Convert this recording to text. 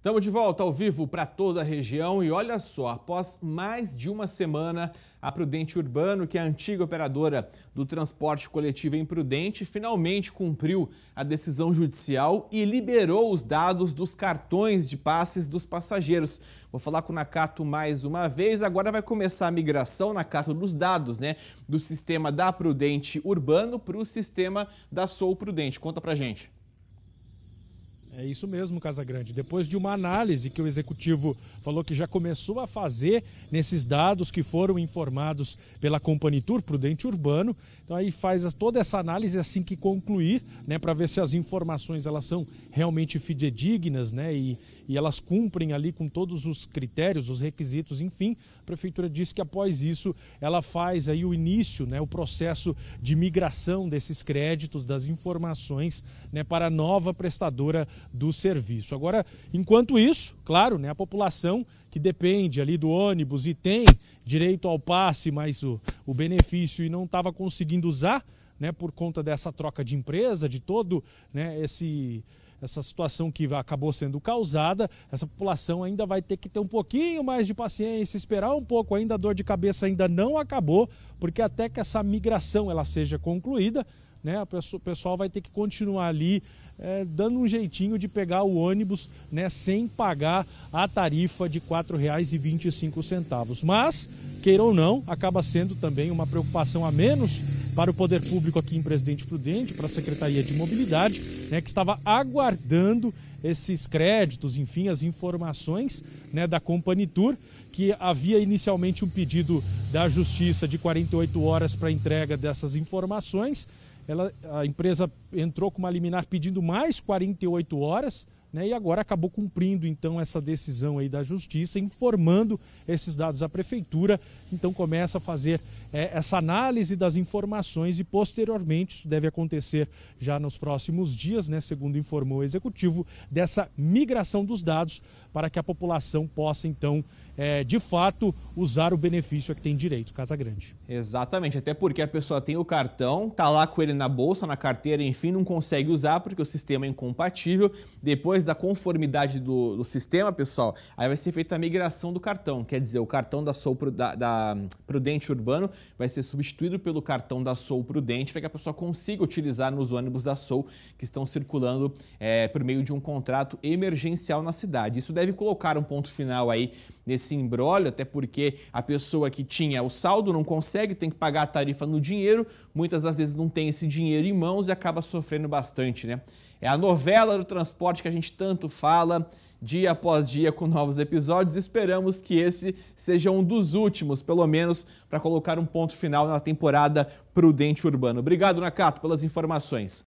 Estamos de volta ao vivo para toda a região e olha só, após mais de uma semana, a Prudente Urbano, que é a antiga operadora do transporte coletivo em Prudente, finalmente cumpriu a decisão judicial e liberou os dados dos cartões de passes dos passageiros. Vou falar com o Nakato mais uma vez, agora vai começar a migração, Nakato, dos dados, né, do sistema da Prudente Urbano para o sistema da Sou Prudente. Conta para gente. É isso mesmo, Casagrande. Depois de uma análise que o executivo falou que já começou a fazer nesses dados que foram informados pela Companitur Prudente Urbano, então aí faz toda essa análise assim que concluir, né, para ver se as informações elas são realmente fidedignas, né, e, e elas cumprem ali com todos os critérios, os requisitos, enfim. A prefeitura disse que após isso ela faz aí o início, né, o processo de migração desses créditos, das informações, né, para a nova prestadora do serviço. Agora, enquanto isso, claro, né, a população que depende ali do ônibus e tem direito ao passe, mas o, o benefício e não estava conseguindo usar, né, por conta dessa troca de empresa, de todo né, esse essa situação que acabou sendo causada, essa população ainda vai ter que ter um pouquinho mais de paciência, esperar um pouco ainda, a dor de cabeça ainda não acabou, porque até que essa migração ela seja concluída, né, o pessoal vai ter que continuar ali é, dando um jeitinho de pegar o ônibus né, sem pagar a tarifa de R$ 4,25. Mas, queira ou não, acaba sendo também uma preocupação a menos para o poder público aqui em Presidente Prudente, para a Secretaria de Mobilidade, né, que estava aguardando esses créditos, enfim, as informações né, da Companitur, que havia inicialmente um pedido da Justiça de 48 horas para entrega dessas informações. Ela, a empresa entrou com uma liminar pedindo mais 48 horas né, e agora acabou cumprindo então essa decisão aí da justiça, informando esses dados à prefeitura. Então começa a fazer é, essa análise das informações e posteriormente isso deve acontecer já nos próximos dias, né, segundo informou o executivo, dessa migração dos dados para que a população possa então é, de fato usar o benefício a que tem direito, Casa Grande. Exatamente, até porque a pessoa tem o cartão, tá lá com ele na bolsa, na carteira, enfim, não consegue usar porque o sistema é incompatível. Depois depois da conformidade do, do, sistema, pessoal, aí vai ser feita a migração do cartão. Quer dizer, o cartão da Sol da, da Prudente Urbano vai ser substituído pelo cartão da Sol Prudente para que a pessoa consiga utilizar nos ônibus da Sol que estão circulando é, por meio de um contrato emergencial na cidade. Isso deve colocar um ponto final aí nesse embrólio, até porque a pessoa que tinha o saldo não consegue, tem que pagar a tarifa no dinheiro, muitas das vezes não tem esse dinheiro em mãos e acaba sofrendo bastante, né? É a novela do transporte que a gente tanto fala dia após dia com novos episódios. Esperamos que esse seja um dos últimos, pelo menos, para colocar um ponto final na temporada Prudente Urbano. Obrigado, Nakato, pelas informações.